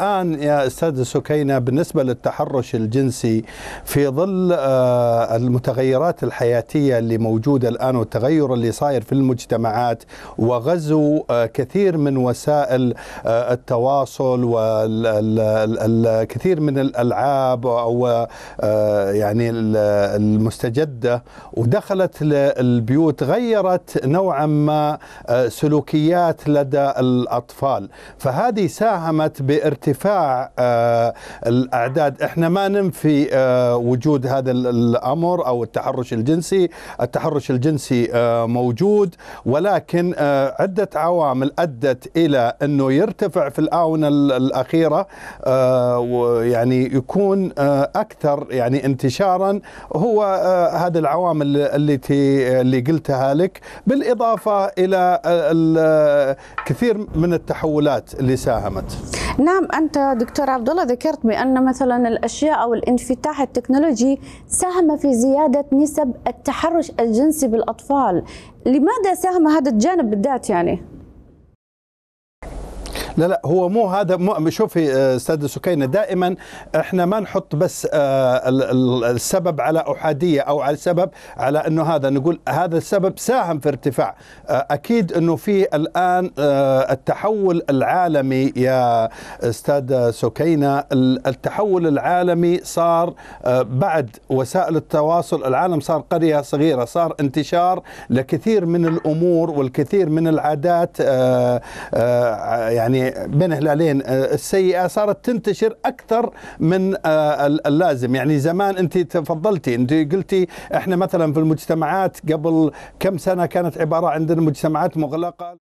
الآن يا أستاذ سكينة بالنسبة للتحرش الجنسي في ظل آه، المتغيرات الحياتية اللي موجودة الآن والتغير اللي صاير في المجتمعات وغزو آه، كثير من وسائل آه، التواصل والكثير من الألعاب أو يعني المستجدة ودخلت البيوت غيرت نوعا ما سلوكيات لدى الأطفال فهذه ساهمت بارتفاع ارتفاع آه، الاعداد احنا ما ننفي آه، وجود هذا الامر او التحرش الجنسي التحرش الجنسي آه، موجود ولكن عده عوامل ادت الى انه يرتفع في الاونه الاخيره يعني يكون اكثر يعني انتشارا هو هذه العوامل اللي اللي قلتها لك بالاضافه الى كثير من التحولات اللي ساهمت نعم انت دكتور عبد الله ذكرت بان مثلا الاشياء او الانفتاح التكنولوجي ساهم في زياده نسب التحرش الجنسي بالاطفال لماذا ساهم هذا الجانب بالذات يعني لا لا هو مو هذا مو شوفي آه، استاذ سكينه دائما احنا ما نحط بس آه، السبب على احاديه او على السبب على انه هذا نقول هذا السبب ساهم في ارتفاع آه، اكيد انه في الان التحول العالمي يا استاذ سكينه التحول العالمي صار بعد وسائل التواصل العالم صار قريه صغيره صار انتشار لكثير من الامور والكثير من العادات يعني بين هلالين آه، السيئه صارت تنتشر اكثر من آه، اللازم يعني زمان انت تفضلتي انت قلتي احنا مثلا في المجتمعات قبل كم سنه كانت عباره عندنا مجتمعات مغلقه